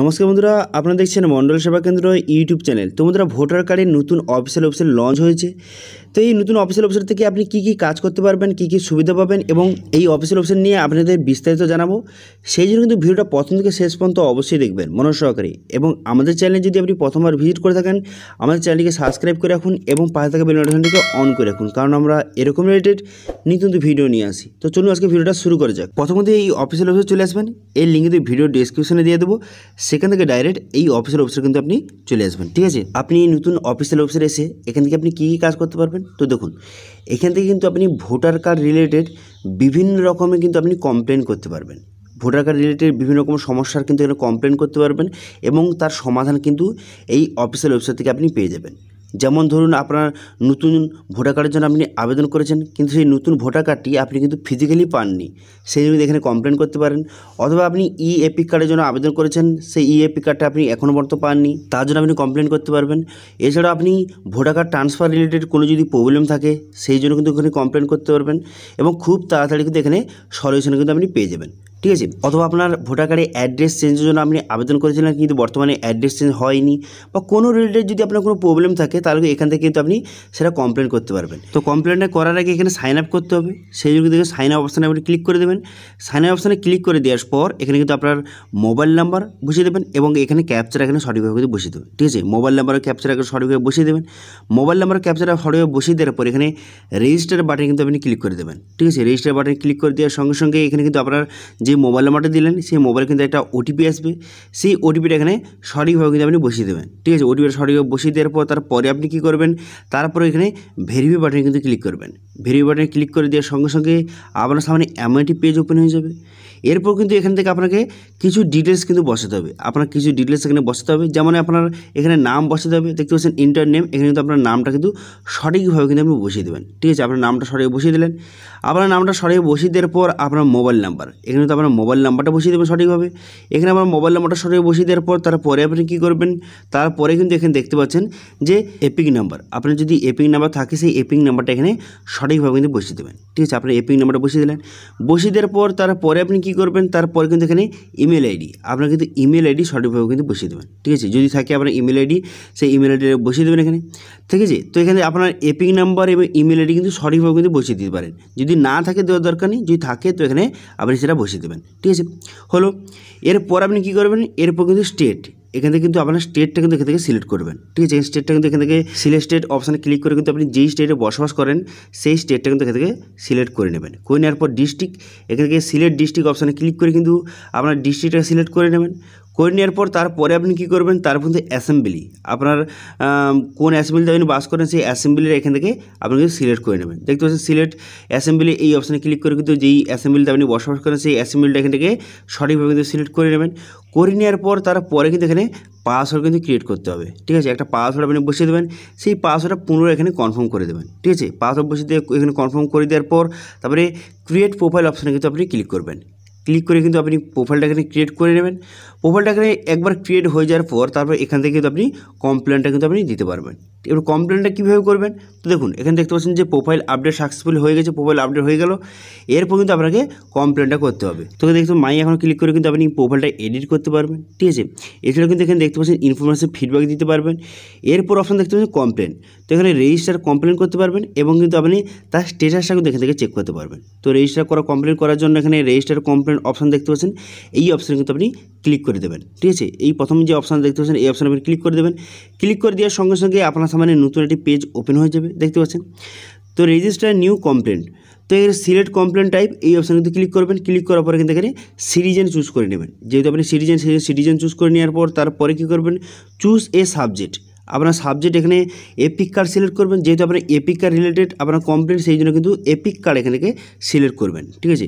নমস্কার বন্ধুরা আপনারা দেখছেন মণ্ডল সেবা কেন্দ্র ইউটিউব চ্যানেল তো বন্ধুরা ভোটার কার্ডের নতুন অফিসিয়াল ওয়েবসাইট লঞ্চ হয়েছে তো এই নতুন অফিসিয়াল ওয়েবসাইট থেকে আপনি কি কি কাজ করতে পারবেন কি কি সুবিধা পাবেন এবং এই অফিসিয়াল ওয়েবসাইট নিয়ে আপনাদের বিস্তারিত জানাবো সেই জন্য কিন্তু ভিডিওটা প্রথম থেকে শেষ পর্যন্ত অবশ্যই দেখবেন মনোজ সহকারে এবং আমাদের চ্যানেলে যদি আপনি প্রথমবার ভিজিট করে থাকেন আমাদের চ্যানেলটিকে সাবস্ক্রাইব করে রাখুন এবং পাশে থাকা বেল নোটিফিকেশনটিকে অন করে রাখুন কারণ আমরা এরকম রিলেটেড নিত্যন্ত ভিডিও নিয়ে আসি তো চলুন আজকে ভিডিওটা শুরু করে যাক প্রথমত এই অফিসিয়াল ওয়েবসাইট চলে আসবেন এই লিঙ্কে ভিডিও ডিসক্রিপশনে দিয়ে দেবো সেখান থেকে ডাইরেক্ট এই অফিসের অফিসে কিন্তু আপনি চলে আসবেন ঠিক আছে আপনি নতুন অফিসের অফিসে এসে এখান থেকে আপনি কী কী কাজ করতে পারবেন তো দেখুন এখান থেকে কিন্তু আপনি ভোটার কার্ড রিলেটেড বিভিন্ন রকমের কিন্তু আপনি কমপ্লেন করতে পারবেন ভোটার কার্ড রিলেটেড বিভিন্ন রকম সমস্যার কিন্তু এখানে কমপ্লেন করতে পারবেন এবং তার সমাধান কিন্তু এই অফিসিয়াল ওয়েবসাইট থেকে আপনি পেয়ে যাবেন যেমন ধরুন আপনার নতুন ভোটার কার্ডের জন্য আপনি আবেদন করেছেন কিন্তু সেই নতুন ভোটার কার্ডটি আপনি কিন্তু ফিজিক্যালি পাননি সেই জন্য এখানে কমপ্লেন করতে পারেন অথবা আপনি ই e এপিক কার্ডের জন্য আবেদন করেছেন সেই ই e এপিক কার্ডটা আপনি এখনও পর্যন্ত পাননি তার জন্য আপনি কমপ্লেন করতে পারবেন এছাড়া আপনি ভোটার কার্ড ট্রান্সফার রিলেটেড কোনো যদি প্রবলেম থাকে সেই জন্য কিন্তু এখানে কমপ্লেন করতে পারবেন এবং খুব তাড়াতাড়ি কিন্তু এখানে সলিউশন কিন্তু আপনি পেয়ে যাবেন ঠিক আছে অথবা আপনার ভোটার কার্ডে অ্যাড্রেস চেঞ্জের জন্য আপনি আবেদন করেছিলেন কিন্তু বর্তমানে অ্যাড্রেস চেঞ্জ হয়নি বা কোনো রিলেটেড যদি আপনার কোনো প্রবলেম থাকে তাহলে এখান থেকে কিন্তু আপনি সেটা কমপ্লেন করতে পারবেন তো কমপ্লেনটা করার আগে এখানে সাইন আপ করতে হবে সেই জন্য কিন্তু সাইন আপ অপশানে আপনি ক্লিক করে দেবেন সাইন আপ অপশানে ক্লিক করে দেওয়ার পর এখানে কিন্তু আপনার মোবাইল নাম্বার বসিয়ে দেবেন এবং এখানে ক্যাপচার এখানে সঠিকভাবে কিন্তু বসিয়ে দেবেন ঠিক আছে মোবাইল নাম্বার ক্যাপচার এখানে সঠিকভাবে বসিয়ে দেবেন মোবাইল নাম্বার ক্যাপচার সঠিকভাবে বসিয়ে দেওয়ার পর এখানে রেজিস্টার বাটনে কিন্তু আপনি ক্লিক করে দেবেন ঠিক আছে রেজিস্টার বাটনে ক্লিক করে দেওয়ার সঙ্গে সঙ্গে এখানে কিন্তু আপনার যে মোবাইল নাম্বারটা দিলেন সেই মোবাইল কিন্তু একটা ওটিপি আসবে সেই ওটিপিটা এখানে সঠিকভাবে কিন্তু আপনি বসিয়ে দেবেন ঠিক আছে ওটিপিটা সঠিকভাবে বসিয়ে দেওয়ার পর তারপরে আপনি কী করবেন তারপরে এখানে ভেরিফাই বাটনে কিন্তু ক্লিক করবেন ভেরি বাটনে ক্লিক করে দেওয়ার সঙ্গে সঙ্গে আপনার সামনে এমন একটি পেজ ওপেন হয়ে যাবে এরপর কিন্তু এখান থেকে আপনাকে কিছু ডিটেলস কিন্তু বসাতে হবে আপনার কিছু ডিটেলস এখানে বসাতে হবে যেমন আপনার এখানে নাম বসাতে হবে দেখতে পাচ্ছেন ইন্টার নেম এখানে কিন্তু আপনার নামটা কিন্তু সঠিকভাবে কিন্তু আপনি বসিয়ে দেবেন ঠিক আছে আপনার নামটা সরিয়ে বসিয়ে দিলেন আপনার নামটা সরিয়ে বসিয়ে দেওয়ার পর আপনার মোবাইল নাম্বার এখানে তো আপনার মোবাইল নাম্বারটা বসিয়ে দেবেন সঠিকভাবে এখানে আপনার মোবাইল নাম্বারটা সরিয়ে বসিয়ে দেওয়ার পর তারপরে আপনি কী করবেন তারপরে কিন্তু এখানে দেখতে পাচ্ছেন যে এপিং নাম্বার আপনার যদি এপিং নাম্বার থাকে সেই এপিং নাম্বারটা এখানে সঠিকভাবে কিন্তু বসিয়ে দেবেন ঠিক আছে আপনার এপিং নাম্বারটা বসিয়ে দিলেন বসিয়ে দেওয়ার পর তারপরে আপনি কী করবেন তারপর কিন্তু এখানে ইমেল আইডি আপনার কিন্তু ইমেল আইডি সঠিকভাবে কিন্তু বসিয়ে দেবেন ঠিক আছে যদি থাকে আপনার ইমেল আইডি সেই ইমেল আইডি বসিয়ে দেবেন এখানে ঠিক আছে তো এখানে আপনার এপিং নাম্বার এবং ইমেল আইডি কিন্তু সঠিকভাবে কিন্তু বসিয়ে দিতে পারেন যদি না থাকে দেওয়ার দরকার নেই যদি থাকে তো এখানে আপনি সেটা বসিয়ে দেবেন ঠিক আছে হলো এরপর আপনি কী করবেন এরপর কিন্তু স্টেট এখান থেকে কিন্তু আপনার স্টেটটা কিন্তু এখান থেকে সিলেক্ট করবেন ঠিক আছে এই স্টেটটা কিন্তু এখান থেকে সিলেক্ট স্টেট অপশানে ক্লিক করে কিন্তু আপনি যেই স্টেটে বসবাস করেন সেই স্টেটটা কিন্তু এখান থেকে সিলেক্ট করে নেবেন করে নেওয়ার পর ডিস্ট্রিক্ট এখান থেকে সিলেক্ট ডিস্ট্রিক্ট অপশানে ক্লিক করে কিন্তু আপনার ডিস্ট্রিক্টটা সিলেক্ট করে নেবেন করে নেওয়ার পর তারপরে আপনি কী করবেন তার মধ্যে অ্যাসেম্বলি আপনার কোন অ্যাসেম্বলিতে আপনি বাস করেন সেই অ্যাসেম্বলির এখান থেকে আপনি কিন্তু সিলেক্ট করে নেবেন দেখতে পাচ্ছেন সিলেক্ট অ্যাসেম্বলি এই অপশানে ক্লিক করে কিন্তু যেই অ্যাসেম্বলিতে আপনি বসবাস করেন সেই অ্যাসেম্বলিটা এখান থেকে সঠিকভাবে কিন্তু সিলেক্ট করে নেবেন করে নেওয়ার পর তারপরে কিন্তু এখানে পাসওয়ার্ড কিন্তু ক্রিয়েট করতে হবে ঠিক আছে একটা পাসওয়ার্ড আপনি বসিয়ে দেবেন সেই পাসওয়ার্ডটা পুনরায় এখানে কনফার্ম করে দেবেন ঠিক আছে পাসওয়ার্ড বসিয়ে দিয়ে এখানে কনফার্ম করে দেওয়ার পর তারপরে ক্রিয়েট প্রোফাইল অপশানে কিন্তু আপনি ক্লিক করবেন ক্লিক করে কিন্তু আপনি প্রোফাইলটা এখানে ক্রিয়েট করে নেবেন প্রোফাইলটা এখানে একবার ক্রিয়েট হয়ে যাওয়ার পর তারপর এখান থেকে কিন্তু আপনি কমপ্লেনটা কিন্তু আপনি দিতে পারবেন এবার কমপ্লেনটা কীভাবে করবেন তো দেখুন এখানে দেখতে পাচ্ছেন যে প্রোফাইল আপডেট সাকসেসফুল হয়ে গেছে প্রোফাইল আপডেট হয়ে গেল এরপর কিন্তু আপনাকে কমপ্লেনটা করতে হবে তো দেখতে মাই এখন ক্লিক করে কিন্তু আপনি প্রোফাইলটা এডিট করতে পারবেন ঠিক আছে এছাড়াও কিন্তু এখানে দেখতে পাচ্ছেন ইনফরমেশন ফিডব্যাক দিতে পারবেন এরপর অপশান দেখতে পাচ্ছেন কমপ্লেন তো এখানে রেজিস্টার কমপ্লেন করতে পারবেন এবং কিন্তু আপনি তার স্টেটাসটা কিন্তু এখান থেকে চেক করতে পারবেন তো রেজিস্টার করা কমপ্লেন করার জন্য এখানে রেজিস্টার কমপ্লেন ধরনের অপশান দেখতে পাচ্ছেন এই অপশানে কিন্তু আপনি ক্লিক করে দেবেন ঠিক আছে এই প্রথম যে অপশান দেখতে পাচ্ছেন এই অপশানে আপনি ক্লিক করে দেবেন ক্লিক করে দেওয়ার সঙ্গে সঙ্গে আপনার সামনে নতুন একটি পেজ ওপেন হয়ে যাবে দেখতে পাচ্ছেন তো রেজিস্টার নিউ কমপ্লেন তো এর সিলেক্ট কমপ্লেন টাইপ এই অপশানে কিন্তু ক্লিক করবেন ক্লিক করার পরে কিন্তু এখানে সিটিজেন চুজ করে নেবেন যেহেতু আপনি সিটিজেন সিটিজেন চুজ করে নেওয়ার পর তারপরে কী করবেন চুজ এ সাবজেক্ট আপনার সাবজেক্ট এখানে এপিক কার্ড সিলেক্ট করবেন যেহেতু আপনার এপিক কার্ড রিলেটেড আপনার কমপ্লেন সেই জন্য কিন্তু এপিক কার্ড এখানে সিলেক্ট করবেন ঠিক আছে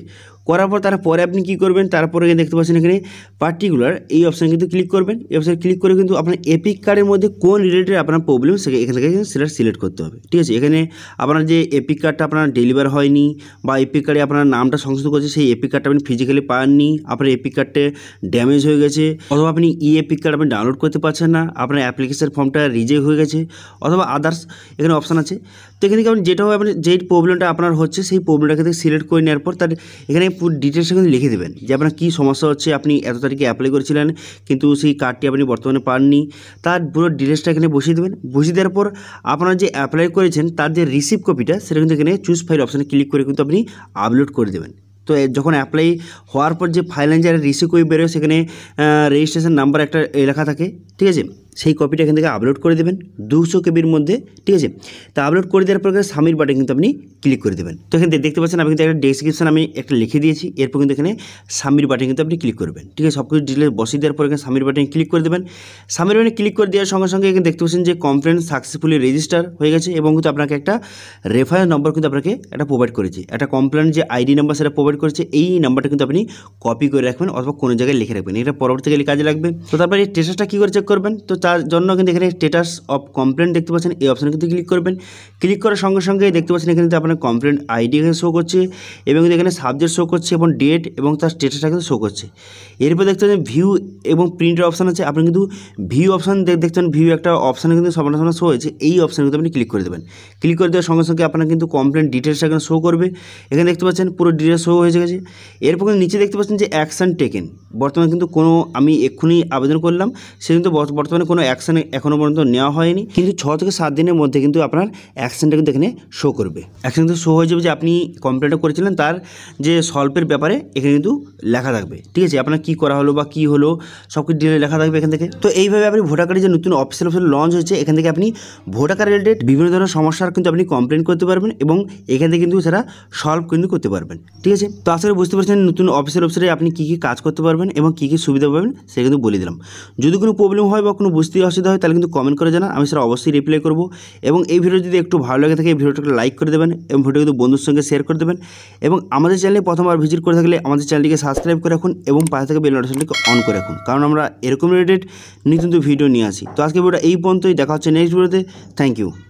করার পর তারপরে আপনি কি করবেন তারপরে দেখতে পাচ্ছেন এখানে পার্টিকুলার এই অপশানে কিন্তু ক্লিক করবেন এই অপশানে ক্লিক করে কিন্তু আপনার এপিক কার্ডের মধ্যে কোন রিলেটেড আপনার প্রবলেম সেখানে এখান থেকে সেটা সিলেক্ট করতে হবে ঠিক আছে এখানে আপনার যে এপিক কার্ডটা আপনার ডেলিভার হয়নি বা এপিক কার্ডে আপনার নামটা সংশোধন করেছে সেই এপিক কার্ডটা আপনি ফিজিক্যালি পাননি আপনার এপিক কার্ডটা ড্যামেজ হয়ে গেছে অথবা আপনি ই এপিক কার্ড আপনি ডাউনলোড করতে পারছেন না আপনার অ্যাপ্লিকেশন ফর্মটা রিজেক্ট হয়ে গেছে অথবা আদার্স এখানে অপশান আছে তো এখানে কেমন যেটা হবে আপনি যেই প্রবলেমটা আপনার হচ্ছে সেই প্রবলেমটাকে থেকে সিলেক্ট করে নেওয়ার পর তার এখানে ডিটেলসটা কিন্তু লিখে দেবেন যে আপনার কী সমস্যা হচ্ছে আপনি এত তারিখে অ্যাপ্লাই করেছিলেন কিন্তু সেই কার্ডটি আপনি বর্তমানে পাননি তার পুরো ডিটেলসটা এখানে বসিয়ে দেবেন বসিয়ে দেওয়ার পর আপনার যে অ্যাপ্লাই করেছেন তার যে রিসিভ কপিটা সেটা কিন্তু এখানে চুজ ফাইল অপশানে ক্লিক করে কিন্তু আপনি আপলোড করে দেবেন তো যখন অ্যাপ্লাই হওয়ার পর যে ফাইল যারা রিসিভ কপি বেরোয় সেখানে রেজিস্ট্রেশন নাম্বার একটা লেখা থাকে ঠিক আছে সেই কপিটা এখান থেকে আপলোড করে দেবেন দুশো কেবির মধ্যে ঠিক আছে তা আপলোড করে দেওয়ার পরে সামির বাটন কিন্তু আপনি ক্লিক করে দেবেন তো এখান থেকে দেখতে পাচ্ছেন আমি কিন্তু একটা ডেসক্রিপশন আমি একটা লিখে দিয়েছি এরপর কিন্তু এখানে সামির বাটন কিন্তু আপনি ক্লিক করবেন ঠিক আছে সব কিছু ডিটেলস বসিয়ে দেওয়ার পরে এখানে সামির বাটন ক্লিক করে দেবেন সামির বাটন ক্লিক করে দেওয়ার সঙ্গে সঙ্গে এখানে দেখতে পাচ্ছেন যে কমপ্লেন সাকসেসফুলি রেজিস্টার হয়ে গেছে এবং কিন্তু আপনাকে একটা রেফারেন্স নম্বর কিন্তু আপনাকে একটা প্রোভাইড করেছে একটা কমপ্লেন যে আইডি নাম্বার সেটা প্রোভাইড করেছে এই নাম্বারটা কিন্তু আপনি কপি করে রাখবেন অথবা কোনো জায়গায় লিখে রাখবেন এটা পরবর্তীকালে কাজে লাগবে তো তারপরে এই টেস্টটা কী করে চেক করবেন তো তার জন্য কিন্তু এখানে স্টেটাস অফ কমপ্লেন দেখতে পাচ্ছেন এই অপশানে কিন্তু ক্লিক করবেন ক্লিক করার সঙ্গে সঙ্গে দেখতে পাচ্ছেন এখানে কিন্তু আপনার কমপ্লেন আইডি এখানে শো করছে এবং কিন্তু এখানে সাবজেক্ট শো করছে এবং ডেট এবং তার স্টেটাসটা কিন্তু শো করছে এরপর দেখতে পাচ্ছেন ভিউ এবং প্রিন্টের অপশান আছে আপনি কিন্তু ভিউ অপশান দেখছেন ভিউ একটা অপশানে কিন্তু সামনে সামনে শো হয়েছে এই অপশানে কিন্তু আপনি ক্লিক করে দেবেন ক্লিক করে দেওয়ার সঙ্গে সঙ্গে আপনার কিন্তু কমপ্লেন ডিটেলসটা এখানে শো করবে এখানে দেখতে পাচ্ছেন পুরো ডিটেলস শো হয়ে গেছে এরপর কিন্তু নিচে দেখতে পাচ্ছেন যে অ্যাকশান টেকেন বর্তমানে কিন্তু কোনো আমি এক্ষুনি আবেদন করলাম সে কিন্তু বর্তমানে কোনো অ্যাকশান এখনও পর্যন্ত নেওয়া হয়নি কিন্তু ছ থেকে সাত দিনের মধ্যে কিন্তু আপনার অ্যাকশানটা কিন্তু এখানে শো করবে অ্যাকশান কিন্তু শো হয়ে যাবে যে আপনি কমপ্লেনটা করেছিলেন তার যে সল্পের ব্যাপারে এখানে কিন্তু লেখা থাকবে ঠিক আছে আপনার কী করা হলো বা কী হলো সব কিছু ডিলে লেখা থাকবে এখান থেকে তো এইভাবে আপনি ভোটার কার্ডের যে নতুন অফিসিয়াল অফিসিয়াল লঞ্চ হয়েছে এখান থেকে আপনি ভোটার কার্ড রিলেটেড বিভিন্ন ধরনের সমস্যার কিন্তু আপনি কমপ্লেন করতে পারবেন এবং এখান থেকে কিন্তু সেটা সলভ কিন্তু করতে পারবেন ঠিক আছে তো আসলে বুঝতে পারছেন নতুন অফিসিয়াল অফিসারে আপনি কী কী কাজ করতে পারবেন পারবেন এবং কী কী সুবিধা পাবেন সে কিন্তু বলে দিলাম যদি কোনো প্রবলেম হয় বা কোনো বুঝতে অসুবিধা হয় তাহলে কিন্তু কমেন্ট করে জানান আমি সেটা অবশ্যই রিপ্লাই করব এবং এই ভিডিও যদি একটু ভালো লাগে থাকে এই ভিডিওটাকে লাইক করে দেবেন এবং ভিডিও কিন্তু বন্ধুর সঙ্গে শেয়ার করে দেবেন এবং আমাদের চ্যানেলে প্রথমবার ভিজিট করে থাকলে আমাদের চ্যানেলটিকে সাবস্ক্রাইব করে রাখুন এবং পাশে থেকে বেল নোটিফিকেশনটিকে অন করে রাখুন কারণ আমরা এরকম রিলেটেড নিত্যন্ত ভিডিও নিয়ে আসি তো আজকে ভিডিওটা এই পর্যন্তই দেখা হচ্ছে নেক্সট ভিডিওতে থ্যাংক ইউ